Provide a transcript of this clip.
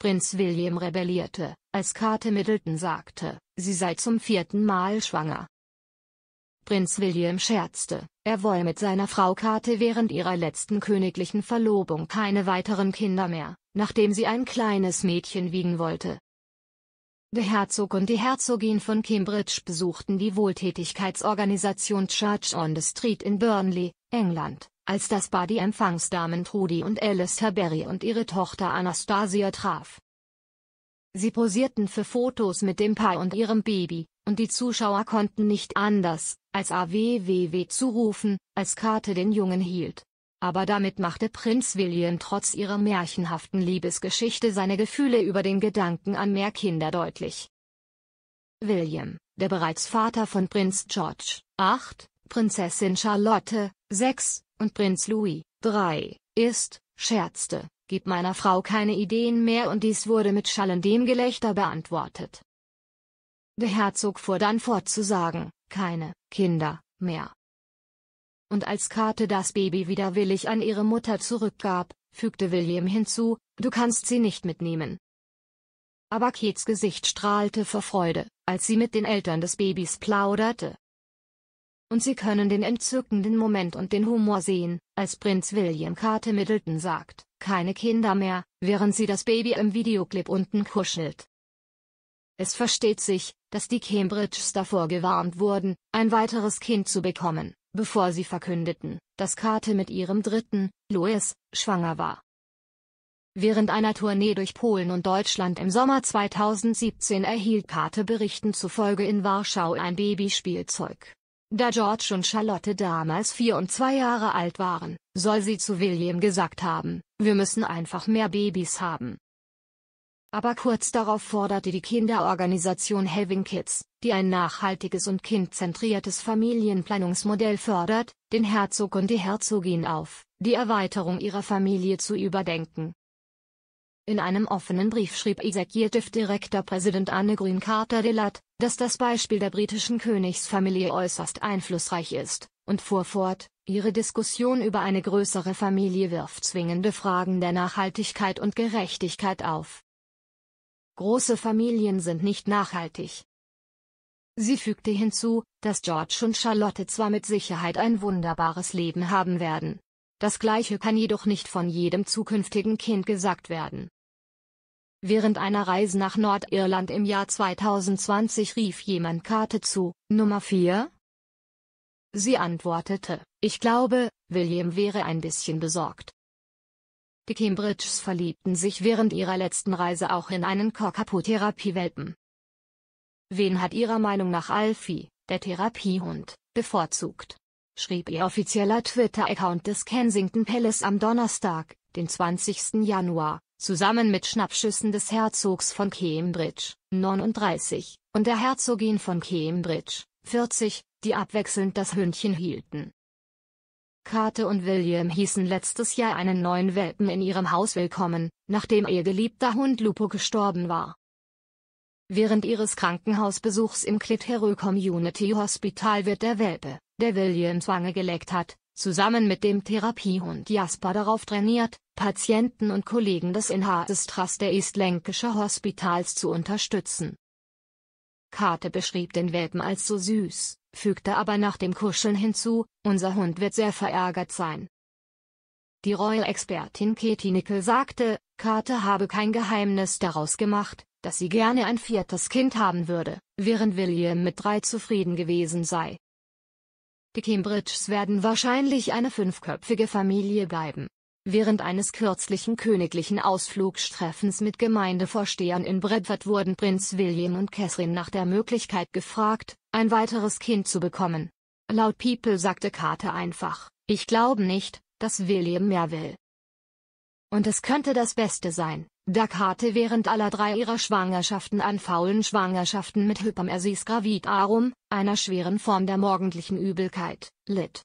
Prinz William rebellierte, als Kate Middleton sagte, sie sei zum vierten Mal schwanger. Prinz William scherzte, er wolle mit seiner Frau Kate während ihrer letzten königlichen Verlobung keine weiteren Kinder mehr, nachdem sie ein kleines Mädchen wiegen wollte. Der Herzog und die Herzogin von Cambridge besuchten die Wohltätigkeitsorganisation Church on the Street in Burnley, England, als das Paar die Empfangsdamen Trudy und Alistair Berry und ihre Tochter Anastasia traf. Sie posierten für Fotos mit dem Paar und ihrem Baby, und die Zuschauer konnten nicht anders, als AWWW zu rufen, als Kate den Jungen hielt. Aber damit machte Prinz William trotz ihrer märchenhaften Liebesgeschichte seine Gefühle über den Gedanken an mehr Kinder deutlich. William, der bereits Vater von Prinz George, 8, Prinzessin Charlotte, 6, und Prinz Louis, III, ist, scherzte, gib meiner Frau keine Ideen mehr und dies wurde mit schallendem Gelächter beantwortet. Der Herzog fuhr dann fort zu sagen, keine Kinder mehr. Und als Kate das Baby widerwillig an ihre Mutter zurückgab, fügte William hinzu, du kannst sie nicht mitnehmen. Aber Kates Gesicht strahlte vor Freude, als sie mit den Eltern des Babys plauderte und Sie können den entzückenden Moment und den Humor sehen, als Prinz William Carter Middleton sagt, keine Kinder mehr, während sie das Baby im Videoclip unten kuschelt. Es versteht sich, dass die Cambridges davor gewarnt wurden, ein weiteres Kind zu bekommen, bevor sie verkündeten, dass Carter mit ihrem dritten, Louis, schwanger war. Während einer Tournee durch Polen und Deutschland im Sommer 2017 erhielt Kate Berichten zufolge in Warschau ein Babyspielzeug. Da George und Charlotte damals vier und zwei Jahre alt waren, soll sie zu William gesagt haben, wir müssen einfach mehr Babys haben. Aber kurz darauf forderte die Kinderorganisation Having Kids, die ein nachhaltiges und kindzentriertes Familienplanungsmodell fördert, den Herzog und die Herzogin auf, die Erweiterung ihrer Familie zu überdenken, in einem offenen Brief schrieb Executive Director Präsident Anne Green Carter Dillard, dass das Beispiel der britischen Königsfamilie äußerst einflussreich ist, und fuhr fort, ihre Diskussion über eine größere Familie wirft zwingende Fragen der Nachhaltigkeit und Gerechtigkeit auf. Große Familien sind nicht nachhaltig. Sie fügte hinzu, dass George und Charlotte zwar mit Sicherheit ein wunderbares Leben haben werden, das gleiche kann jedoch nicht von jedem zukünftigen Kind gesagt werden. Während einer Reise nach Nordirland im Jahr 2020 rief jemand Karte zu, Nummer 4? Sie antwortete, ich glaube, William wäre ein bisschen besorgt. Die Cambridges verliebten sich während ihrer letzten Reise auch in einen kokapu therapiewelpen Wen hat ihrer Meinung nach Alfie, der Therapiehund, bevorzugt? schrieb ihr offizieller Twitter-Account des Kensington Palace am Donnerstag, den 20. Januar, zusammen mit Schnappschüssen des Herzogs von Cambridge, 39, und der Herzogin von Cambridge, 40, die abwechselnd das Hündchen hielten. Kate und William hießen letztes Jahr einen neuen Welpen in ihrem Haus willkommen, nachdem ihr geliebter Hund Lupo gestorben war. Während ihres Krankenhausbesuchs im Clitheroe Community Hospital wird der Welpe, der William Zwange geleckt hat, zusammen mit dem Therapiehund Jasper darauf trainiert, Patienten und Kollegen des NHS-Trust der Estlenkische Hospitals zu unterstützen. Kate beschrieb den Welpen als so süß, fügte aber nach dem Kuscheln hinzu, unser Hund wird sehr verärgert sein. Die Royal-Expertin Katie Nickel sagte, Kate habe kein Geheimnis daraus gemacht, dass sie gerne ein viertes Kind haben würde, während William mit drei zufrieden gewesen sei. Die Cambridges werden wahrscheinlich eine fünfköpfige Familie bleiben. Während eines kürzlichen königlichen Ausflugstreffens mit Gemeindevorstehern in Bradford wurden Prinz William und Catherine nach der Möglichkeit gefragt, ein weiteres Kind zu bekommen. Laut People sagte Carter einfach, ich glaube nicht, dass William mehr will. Und es könnte das Beste sein. Da Kate während aller drei ihrer Schwangerschaften an faulen Schwangerschaften mit Hypermersis gravidarum, einer schweren Form der morgendlichen Übelkeit, litt